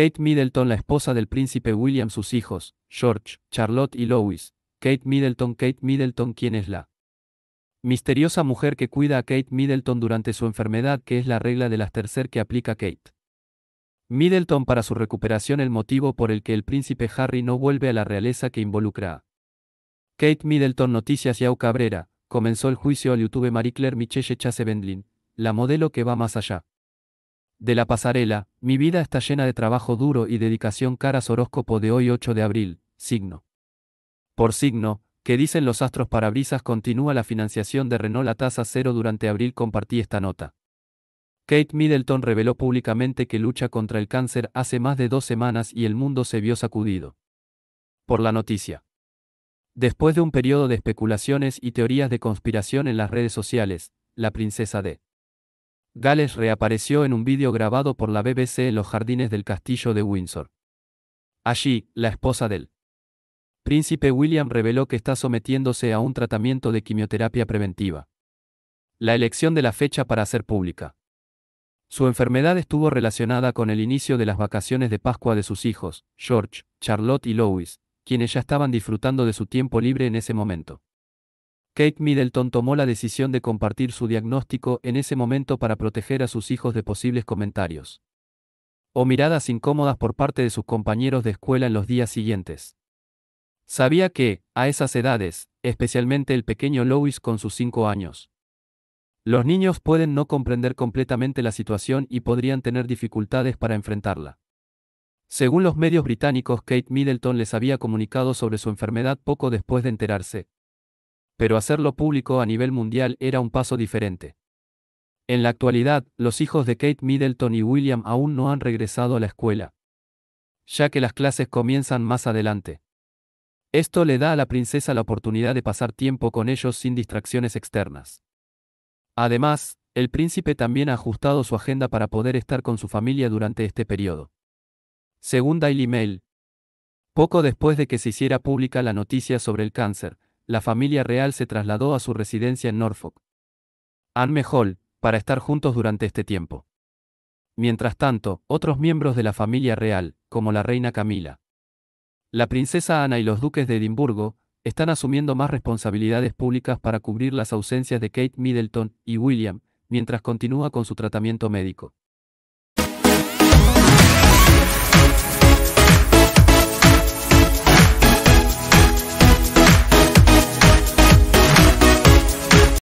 Kate Middleton, la esposa del príncipe William, sus hijos, George, Charlotte y Louis. Kate Middleton, Kate Middleton, ¿quién es la? Misteriosa mujer que cuida a Kate Middleton durante su enfermedad, que es la regla de las tercer que aplica Kate. Middleton para su recuperación el motivo por el que el príncipe Harry no vuelve a la realeza que involucra a Kate Middleton Noticias Yau Cabrera, comenzó el juicio al youtube Marie Claire Michelle Chase Bendlin, la modelo que va más allá. De la pasarela, mi vida está llena de trabajo duro y dedicación caras horóscopo de hoy 8 de abril, signo. Por signo, que dicen los astros parabrisas continúa la financiación de Renault a tasa cero durante abril compartí esta nota. Kate Middleton reveló públicamente que lucha contra el cáncer hace más de dos semanas y el mundo se vio sacudido. Por la noticia. Después de un periodo de especulaciones y teorías de conspiración en las redes sociales, la princesa de Gales reapareció en un vídeo grabado por la BBC en los jardines del castillo de Windsor. Allí, la esposa del príncipe William reveló que está sometiéndose a un tratamiento de quimioterapia preventiva. La elección de la fecha para hacer pública. Su enfermedad estuvo relacionada con el inicio de las vacaciones de Pascua de sus hijos, George, Charlotte y Louis, quienes ya estaban disfrutando de su tiempo libre en ese momento. Kate Middleton tomó la decisión de compartir su diagnóstico en ese momento para proteger a sus hijos de posibles comentarios o miradas incómodas por parte de sus compañeros de escuela en los días siguientes. Sabía que, a esas edades, especialmente el pequeño Lois con sus cinco años, los niños pueden no comprender completamente la situación y podrían tener dificultades para enfrentarla. Según los medios británicos, Kate Middleton les había comunicado sobre su enfermedad poco después de enterarse, pero hacerlo público a nivel mundial era un paso diferente. En la actualidad, los hijos de Kate Middleton y William aún no han regresado a la escuela, ya que las clases comienzan más adelante. Esto le da a la princesa la oportunidad de pasar tiempo con ellos sin distracciones externas. Además, el príncipe también ha ajustado su agenda para poder estar con su familia durante este periodo. Según Daily Mail, poco después de que se hiciera pública la noticia sobre el cáncer, la familia real se trasladó a su residencia en Norfolk. Anne Hall, para estar juntos durante este tiempo. Mientras tanto, otros miembros de la familia real, como la reina Camila, la princesa Ana y los duques de Edimburgo, están asumiendo más responsabilidades públicas para cubrir las ausencias de Kate Middleton y William, mientras continúa con su tratamiento médico.